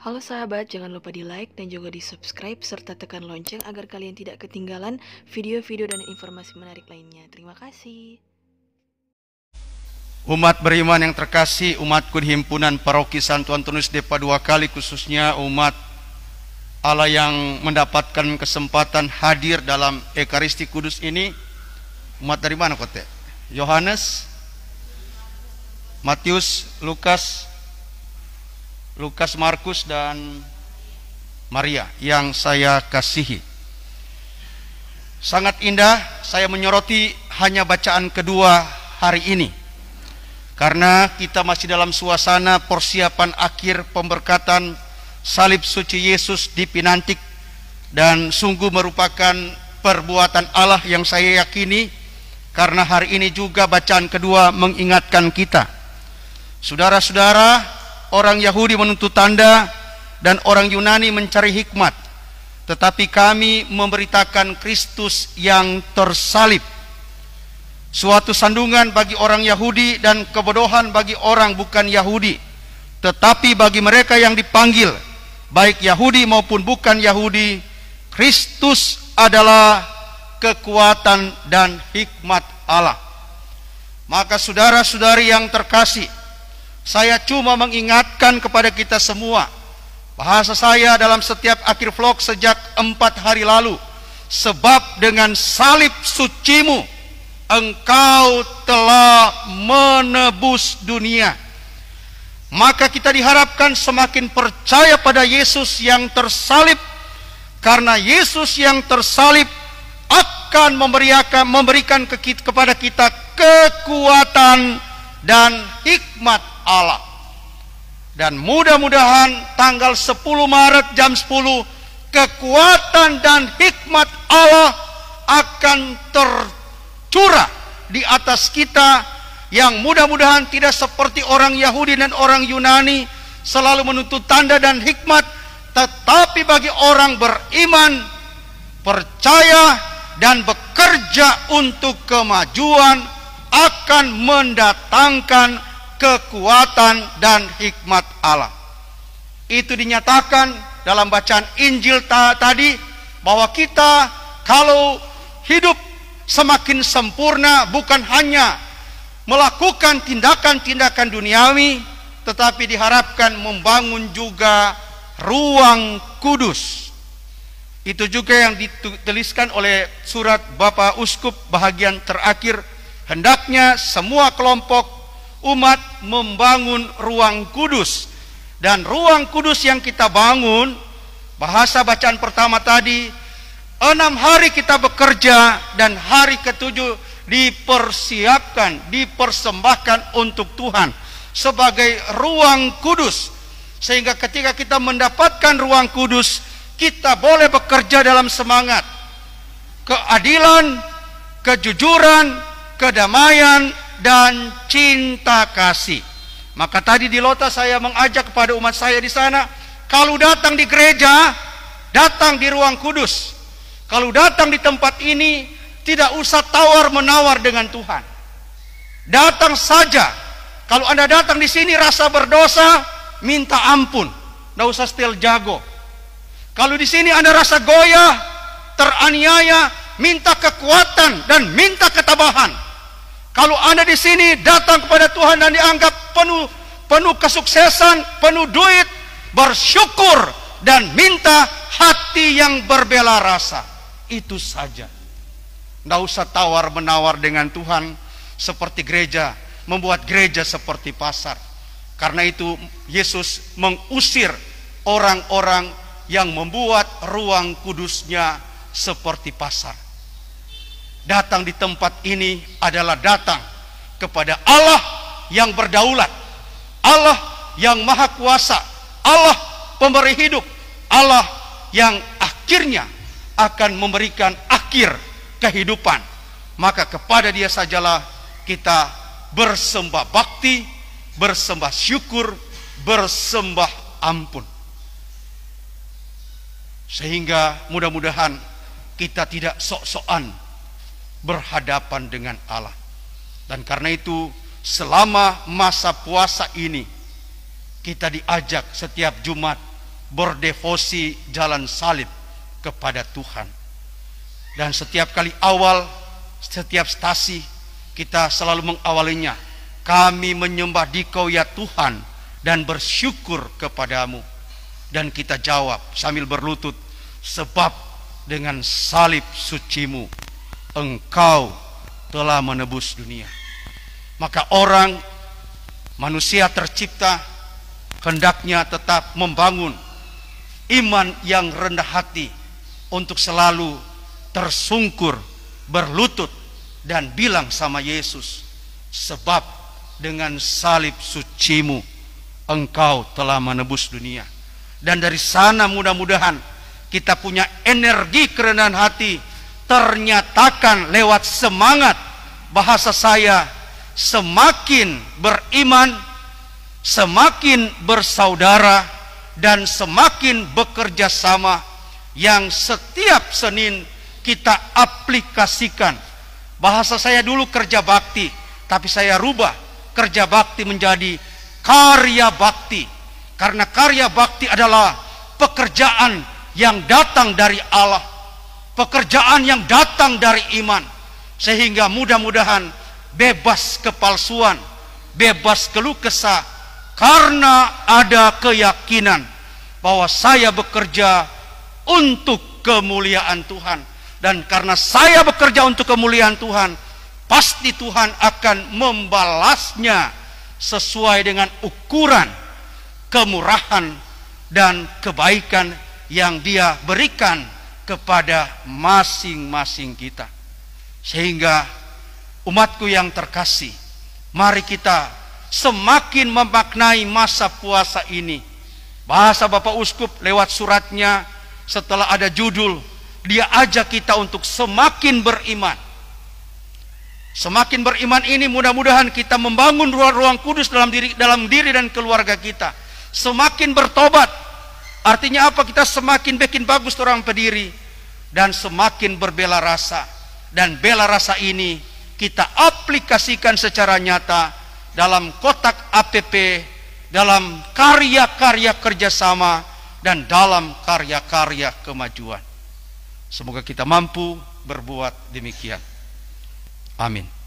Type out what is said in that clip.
Halo sahabat, jangan lupa di like dan juga di subscribe serta tekan lonceng agar kalian tidak ketinggalan video-video dan informasi menarik lainnya. Terima kasih. Umat beriman yang terkasih, umatku di himpunan paroki Santo Antonius Depa dua kali khususnya umat Allah yang mendapatkan kesempatan hadir dalam Ekaristi Kudus ini. Umat dari mana kote? Yohanes, Matius, Lukas, Lukas, Markus dan Maria yang saya kasihi. Sangat indah saya menyoroti hanya bacaan kedua hari ini. Karena kita masih dalam suasana persiapan akhir pemberkatan salib suci Yesus di Pinantik dan sungguh merupakan perbuatan Allah yang saya yakini karena hari ini juga bacaan kedua mengingatkan kita. Saudara-saudara, orang Yahudi menuntut tanda dan orang Yunani mencari hikmat. Tetapi kami memberitakan Kristus yang tersalib. Suatu sandungan bagi orang Yahudi dan kebodohan bagi orang bukan Yahudi. Tetapi bagi mereka yang dipanggil, baik Yahudi maupun bukan Yahudi, Kristus adalah kekuatan dan hikmat Allah. Maka saudara-saudari yang terkasih, saya cuma mengingatkan kepada kita semua. Bahasa saya dalam setiap akhir vlog sejak empat hari lalu. Sebab dengan salib sucimu, engkau telah menebus dunia. Maka kita diharapkan semakin percaya pada Yesus yang tersalib. Karena Yesus yang tersalib akan memberikan, memberikan ke, kepada kita kekuatan dan hikmat Allah. Dan mudah-mudahan tanggal 10 Maret jam 10 kekuatan dan hikmat Allah akan tercurah di atas kita yang mudah-mudahan tidak seperti orang Yahudi dan orang Yunani selalu menuntut tanda dan hikmat tetapi bagi orang beriman percaya dan bekerja untuk kemajuan akan mendatangkan kekuatan dan hikmat Allah. Itu dinyatakan dalam bacaan Injil ta tadi bahwa kita kalau hidup semakin sempurna bukan hanya melakukan tindakan-tindakan duniawi tetapi diharapkan membangun juga ruang kudus. Itu juga yang dituliskan oleh surat Bapak Uskup bahagian terakhir. Hendaknya semua kelompok umat membangun ruang kudus. Dan ruang kudus yang kita bangun, bahasa bacaan pertama tadi, enam hari kita bekerja dan hari ketujuh dipersiapkan, dipersembahkan untuk Tuhan sebagai ruang kudus. Sehingga ketika kita mendapatkan ruang kudus, kita boleh bekerja dalam semangat. Keadilan, kejujuran, kedamaian, dan cinta kasih. Maka tadi di Lota saya mengajak kepada umat saya di sana, kalau datang di gereja, datang di ruang kudus. Kalau datang di tempat ini, tidak usah tawar-menawar dengan Tuhan. Datang saja. Kalau Anda datang di sini rasa berdosa, minta ampun. Tidak usah setel jago. Kalau di sini Anda rasa goyah, teraniaya, minta kekuatan dan minta ketabahan kalau Anda di sini datang kepada Tuhan dan dianggap penuh penuh kesuksesan, penuh duit, bersyukur dan minta hati yang berbela rasa. Itu saja. Tidak usah tawar-menawar dengan Tuhan seperti gereja, membuat gereja seperti pasar. Karena itu Yesus mengusir orang-orang yang membuat ruang kudusnya seperti pasar. Datang di tempat ini adalah datang kepada Allah yang berdaulat, Allah yang maha kuasa, Allah pemberi hidup, Allah yang akhirnya akan memberikan akhir kehidupan. Maka kepada dia sajalah kita bersembah bakti, bersembah syukur, bersembah ampun. Sehingga mudah-mudahan kita tidak sok-sokan berhadapan dengan Allah. Dan karena itu selama masa puasa ini kita diajak setiap Jumat berdevosi jalan salib kepada Tuhan. Dan setiap kali awal, setiap stasi kita selalu mengawalinya. Kami menyembah di kau ya Tuhan dan bersyukur kepadamu. Dan kita jawab sambil berlutut, sebab dengan salib sucimu engkau telah menebus dunia. Maka orang manusia tercipta hendaknya tetap membangun iman yang rendah hati untuk selalu tersungkur, berlutut dan bilang sama Yesus, sebab dengan salib sucimu engkau telah menebus dunia. Dan dari sana mudah-mudahan kita punya energi kerendahan hati ternyatakan lewat semangat bahasa saya semakin beriman semakin bersaudara dan semakin bekerja sama yang setiap Senin kita aplikasikan bahasa saya dulu kerja bakti tapi saya rubah kerja bakti menjadi karya bakti karena karya bakti adalah pekerjaan yang datang dari Allah pekerjaan yang datang dari iman sehingga mudah-mudahan bebas kepalsuan bebas keluh kesah karena ada keyakinan bahwa saya bekerja untuk kemuliaan Tuhan dan karena saya bekerja untuk kemuliaan Tuhan pasti Tuhan akan membalasnya sesuai dengan ukuran kemurahan dan kebaikan yang dia berikan kepada masing-masing kita. Sehingga umatku yang terkasih, mari kita semakin memaknai masa puasa ini. Bahasa Bapak Uskup lewat suratnya setelah ada judul, dia ajak kita untuk semakin beriman. Semakin beriman ini mudah-mudahan kita membangun ruang-ruang kudus dalam diri dalam diri dan keluarga kita. Semakin bertobat, Artinya apa? Kita semakin bikin bagus orang pediri dan semakin berbela rasa. Dan bela rasa ini kita aplikasikan secara nyata dalam kotak APP, dalam karya-karya kerjasama, dan dalam karya-karya kemajuan. Semoga kita mampu berbuat demikian. Amin.